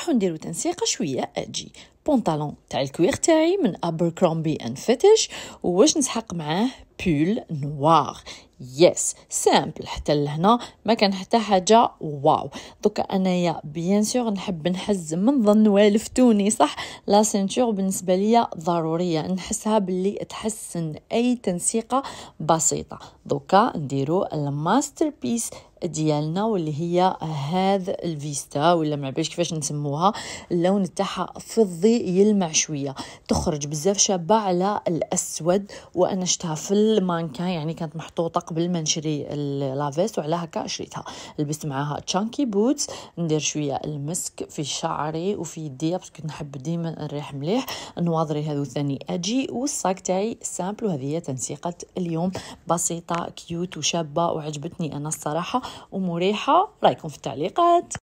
نروحو نديرو تنسيقه شويه اجي بونطالون تاع الكوير تاعي من ابر كرومبي اند فتش واش نسحق معاه بول نوار يس سامبل حتى لهنا ما كان حتى حاجه واو دوكا انايا بيان سور نحب نحز من ظن والف توني صح لا سينتور بالنسبه ليا ضروريه نحسها باللي تحسن اي تنسيقه بسيطه دوكا نديرو الماستر بيس ديالنا واللي هي هذا الفيستا ولا ما عرفتش كيفاش نسموها اللون تاعها فضي يلمع شويه تخرج بزاف شابه على الاسود وانا شتها في المانكا يعني كانت محطوطه قبل ما نشري لافيس وعلى هكا شريتها لبست معاها تشانكي بوتس ندير شويه المسك في شعري وفي يديا باسكو كنت نحب ديما نريح مليح نواضري هذو ثاني اجي والساك تاعي سامبل وهذه هي تنسيقه اليوم بسيطه كيوت وشابه وعجبتني انا الصراحه ومريحه رايكم في التعليقات